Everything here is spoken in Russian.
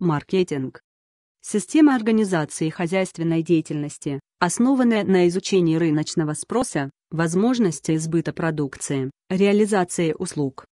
маркетинг. Система организации хозяйственной деятельности, основанная на изучении рыночного спроса, возможности сбыта продукции, реализации услуг,